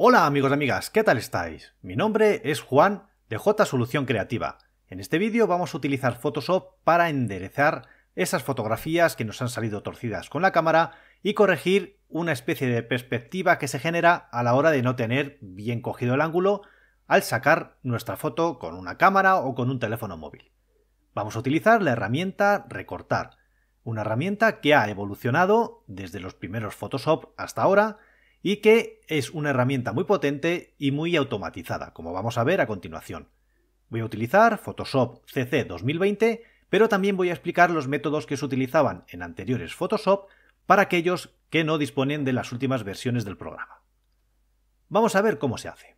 Hola amigos y amigas, ¿qué tal estáis? Mi nombre es Juan de J Solución Creativa. En este vídeo vamos a utilizar Photoshop para enderezar esas fotografías que nos han salido torcidas con la cámara y corregir una especie de perspectiva que se genera a la hora de no tener bien cogido el ángulo al sacar nuestra foto con una cámara o con un teléfono móvil. Vamos a utilizar la herramienta recortar, una herramienta que ha evolucionado desde los primeros Photoshop hasta ahora y que es una herramienta muy potente y muy automatizada, como vamos a ver a continuación. Voy a utilizar Photoshop CC 2020, pero también voy a explicar los métodos que se utilizaban en anteriores Photoshop para aquellos que no disponen de las últimas versiones del programa. Vamos a ver cómo se hace.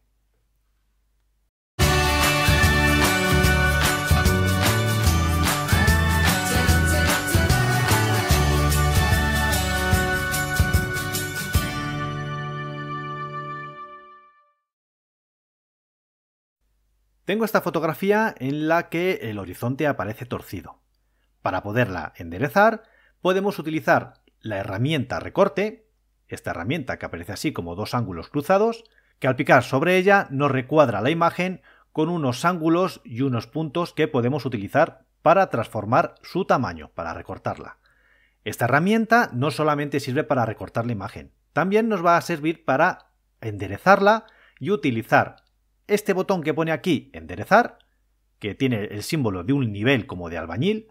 Tengo esta fotografía en la que el horizonte aparece torcido. Para poderla enderezar, podemos utilizar la herramienta recorte, esta herramienta que aparece así como dos ángulos cruzados, que al picar sobre ella nos recuadra la imagen con unos ángulos y unos puntos que podemos utilizar para transformar su tamaño, para recortarla. Esta herramienta no solamente sirve para recortar la imagen, también nos va a servir para enderezarla y utilizar este botón que pone aquí enderezar, que tiene el símbolo de un nivel como de albañil,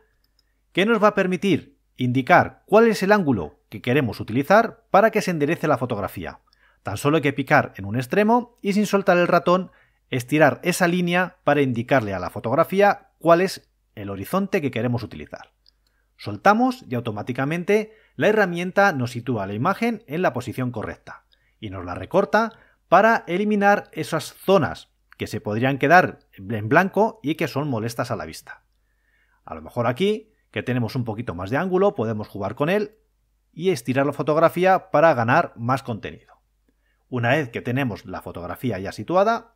que nos va a permitir indicar cuál es el ángulo que queremos utilizar para que se enderece la fotografía. Tan solo hay que picar en un extremo y sin soltar el ratón estirar esa línea para indicarle a la fotografía cuál es el horizonte que queremos utilizar. Soltamos y automáticamente la herramienta nos sitúa la imagen en la posición correcta y nos la recorta para eliminar esas zonas que se podrían quedar en blanco y que son molestas a la vista. A lo mejor aquí, que tenemos un poquito más de ángulo, podemos jugar con él y estirar la fotografía para ganar más contenido. Una vez que tenemos la fotografía ya situada,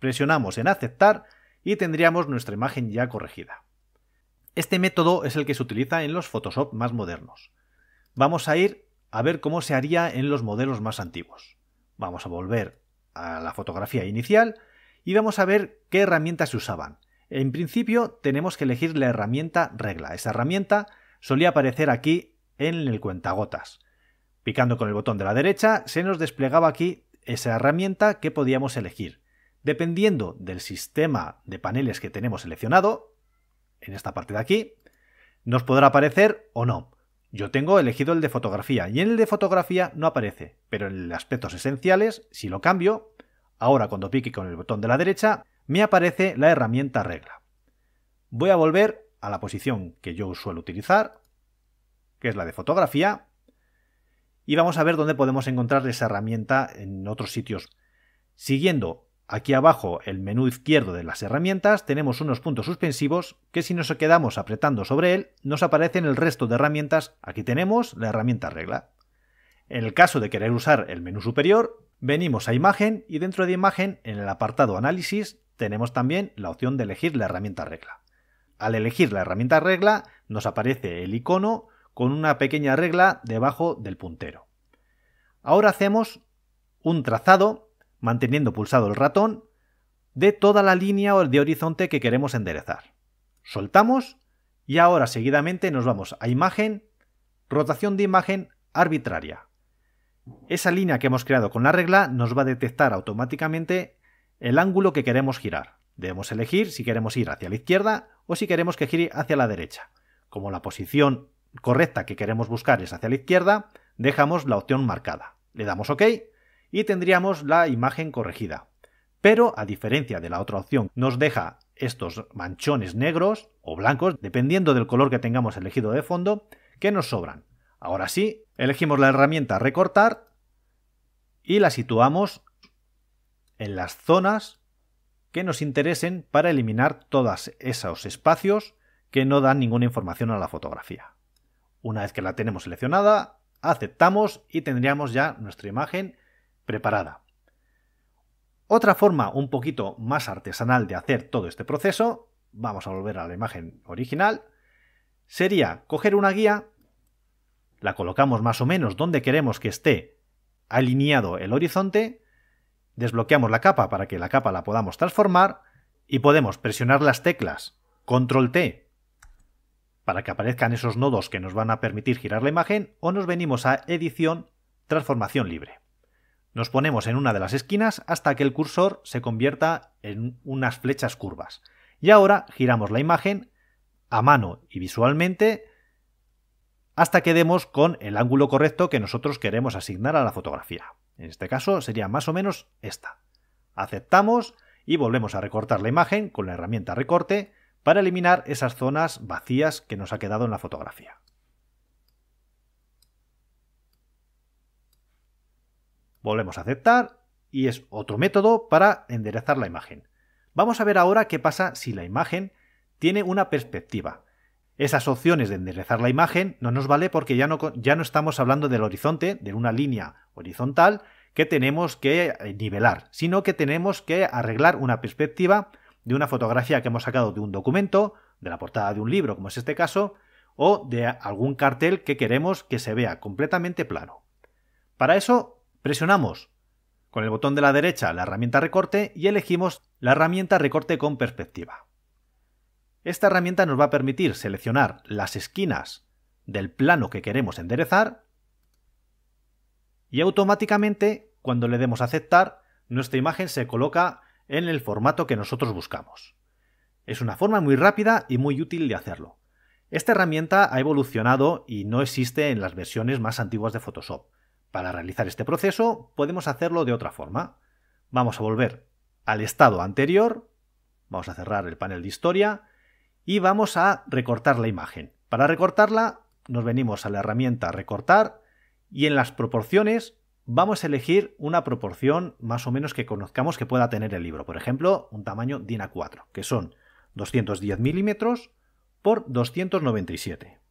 presionamos en aceptar y tendríamos nuestra imagen ya corregida. Este método es el que se utiliza en los Photoshop más modernos. Vamos a ir a ver cómo se haría en los modelos más antiguos. Vamos a volver a la fotografía inicial y vamos a ver qué herramientas se usaban. En principio tenemos que elegir la herramienta regla. Esa herramienta solía aparecer aquí en el cuentagotas. Picando con el botón de la derecha se nos desplegaba aquí esa herramienta que podíamos elegir. Dependiendo del sistema de paneles que tenemos seleccionado, en esta parte de aquí, nos podrá aparecer o no. Yo tengo elegido el de fotografía y en el de fotografía no aparece, pero en aspectos esenciales, si lo cambio, ahora cuando pique con el botón de la derecha, me aparece la herramienta regla. Voy a volver a la posición que yo suelo utilizar, que es la de fotografía, y vamos a ver dónde podemos encontrar esa herramienta en otros sitios. Siguiendo Aquí abajo, el menú izquierdo de las herramientas, tenemos unos puntos suspensivos que si nos quedamos apretando sobre él, nos aparecen el resto de herramientas. Aquí tenemos la herramienta regla. En el caso de querer usar el menú superior, venimos a imagen y dentro de imagen, en el apartado análisis, tenemos también la opción de elegir la herramienta regla. Al elegir la herramienta regla, nos aparece el icono con una pequeña regla debajo del puntero. Ahora hacemos un trazado manteniendo pulsado el ratón, de toda la línea o de horizonte que queremos enderezar. Soltamos y ahora seguidamente nos vamos a imagen, rotación de imagen arbitraria. Esa línea que hemos creado con la regla nos va a detectar automáticamente el ángulo que queremos girar. Debemos elegir si queremos ir hacia la izquierda o si queremos que gire hacia la derecha. Como la posición correcta que queremos buscar es hacia la izquierda, dejamos la opción marcada. Le damos OK y tendríamos la imagen corregida. Pero, a diferencia de la otra opción, nos deja estos manchones negros o blancos, dependiendo del color que tengamos elegido de fondo, que nos sobran. Ahora sí, elegimos la herramienta recortar y la situamos en las zonas que nos interesen para eliminar todos esos espacios que no dan ninguna información a la fotografía. Una vez que la tenemos seleccionada, aceptamos y tendríamos ya nuestra imagen preparada. Otra forma un poquito más artesanal de hacer todo este proceso, vamos a volver a la imagen original, sería coger una guía, la colocamos más o menos donde queremos que esté alineado el horizonte, desbloqueamos la capa para que la capa la podamos transformar y podemos presionar las teclas control T para que aparezcan esos nodos que nos van a permitir girar la imagen o nos venimos a edición transformación libre. Nos ponemos en una de las esquinas hasta que el cursor se convierta en unas flechas curvas. Y ahora giramos la imagen a mano y visualmente hasta que demos con el ángulo correcto que nosotros queremos asignar a la fotografía. En este caso sería más o menos esta. Aceptamos y volvemos a recortar la imagen con la herramienta recorte para eliminar esas zonas vacías que nos ha quedado en la fotografía. Volvemos a aceptar y es otro método para enderezar la imagen. Vamos a ver ahora qué pasa si la imagen tiene una perspectiva. Esas opciones de enderezar la imagen no nos vale porque ya no, ya no estamos hablando del horizonte, de una línea horizontal que tenemos que eh, nivelar, sino que tenemos que arreglar una perspectiva de una fotografía que hemos sacado de un documento, de la portada de un libro, como es este caso, o de algún cartel que queremos que se vea completamente plano. Para eso Presionamos con el botón de la derecha la herramienta recorte y elegimos la herramienta recorte con perspectiva. Esta herramienta nos va a permitir seleccionar las esquinas del plano que queremos enderezar y automáticamente cuando le demos aceptar nuestra imagen se coloca en el formato que nosotros buscamos. Es una forma muy rápida y muy útil de hacerlo. Esta herramienta ha evolucionado y no existe en las versiones más antiguas de Photoshop. Para realizar este proceso podemos hacerlo de otra forma. Vamos a volver al estado anterior, vamos a cerrar el panel de historia y vamos a recortar la imagen. Para recortarla nos venimos a la herramienta recortar y en las proporciones vamos a elegir una proporción más o menos que conozcamos que pueda tener el libro. Por ejemplo, un tamaño DIN A4, que son 210 milímetros por 297.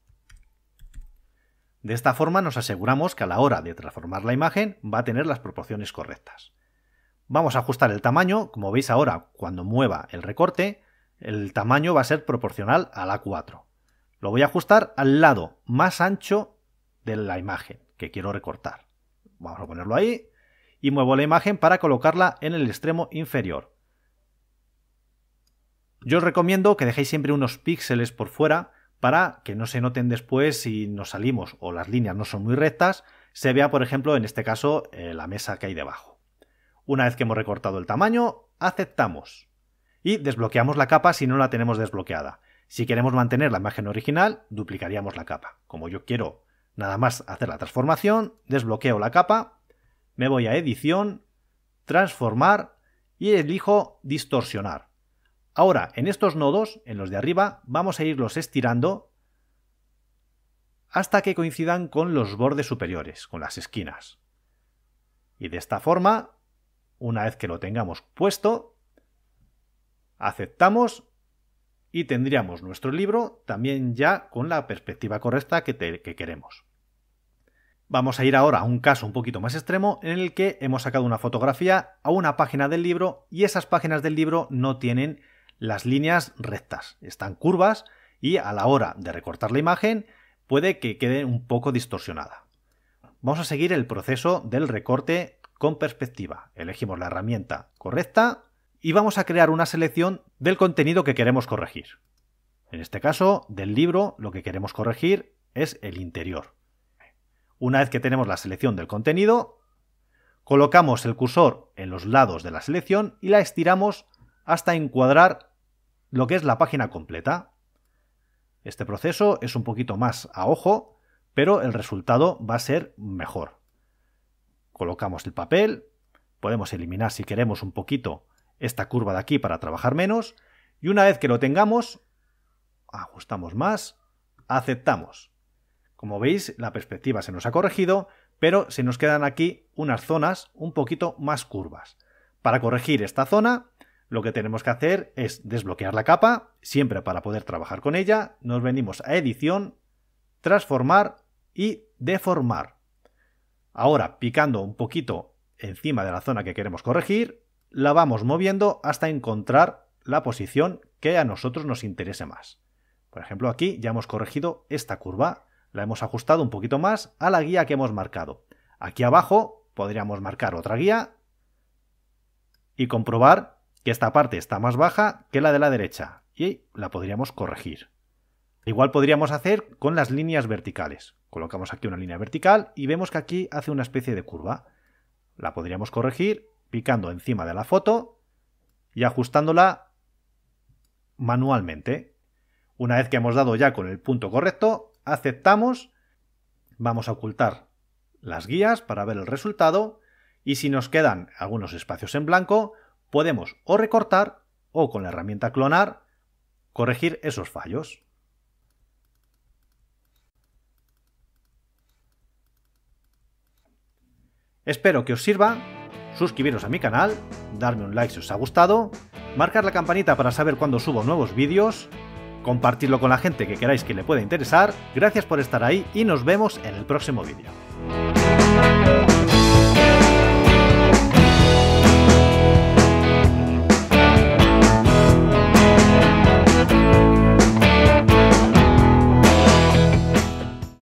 De esta forma nos aseguramos que a la hora de transformar la imagen va a tener las proporciones correctas. Vamos a ajustar el tamaño, como veis ahora cuando mueva el recorte, el tamaño va a ser proporcional a la 4 Lo voy a ajustar al lado más ancho de la imagen que quiero recortar. Vamos a ponerlo ahí y muevo la imagen para colocarla en el extremo inferior. Yo os recomiendo que dejéis siempre unos píxeles por fuera para que no se noten después si nos salimos o las líneas no son muy rectas, se vea, por ejemplo, en este caso, eh, la mesa que hay debajo. Una vez que hemos recortado el tamaño, aceptamos. Y desbloqueamos la capa si no la tenemos desbloqueada. Si queremos mantener la imagen original, duplicaríamos la capa. Como yo quiero nada más hacer la transformación, desbloqueo la capa, me voy a edición, transformar y elijo distorsionar. Ahora, en estos nodos, en los de arriba, vamos a irlos estirando hasta que coincidan con los bordes superiores, con las esquinas. Y de esta forma, una vez que lo tengamos puesto, aceptamos y tendríamos nuestro libro también ya con la perspectiva correcta que, queremos. Vamos a ir ahora a un caso un poquito más extremo en el que hemos sacado una fotografía a una página del libro y esas páginas del libro no tienen las líneas rectas, están curvas y a la hora de recortar la imagen puede que quede un poco distorsionada. Vamos a seguir el proceso del recorte con perspectiva. Elegimos la herramienta correcta y vamos a crear una selección del contenido que queremos corregir. En este caso, del libro, lo que queremos corregir es el interior. Una vez que tenemos la selección del contenido, colocamos el cursor en los lados de la selección y la estiramos hasta encuadrar lo que es la página completa. Este proceso es un poquito más a ojo, pero el resultado va a ser mejor. Colocamos el papel, podemos eliminar si queremos un poquito esta curva de aquí para trabajar menos, y una vez que lo tengamos, ajustamos más, aceptamos. Como veis, la perspectiva se nos ha corregido, pero se nos quedan aquí unas zonas un poquito más curvas. Para corregir esta zona, lo que tenemos que hacer es desbloquear la capa, siempre para poder trabajar con ella, nos venimos a edición, transformar y deformar. Ahora, picando un poquito encima de la zona que queremos corregir, la vamos moviendo hasta encontrar la posición que a nosotros nos interese más. Por ejemplo, aquí ya hemos corregido esta curva, la hemos ajustado un poquito más a la guía que hemos marcado. Aquí abajo podríamos marcar otra guía y comprobar que esta parte está más baja que la de la derecha y la podríamos corregir. Igual podríamos hacer con las líneas verticales. Colocamos aquí una línea vertical y vemos que aquí hace una especie de curva. La podríamos corregir picando encima de la foto y ajustándola manualmente. Una vez que hemos dado ya con el punto correcto, aceptamos, vamos a ocultar las guías para ver el resultado y si nos quedan algunos espacios en blanco, podemos o recortar o con la herramienta clonar corregir esos fallos. Espero que os sirva, suscribiros a mi canal, darme un like si os ha gustado, marcar la campanita para saber cuando subo nuevos vídeos, compartirlo con la gente que queráis que le pueda interesar, gracias por estar ahí y nos vemos en el próximo vídeo.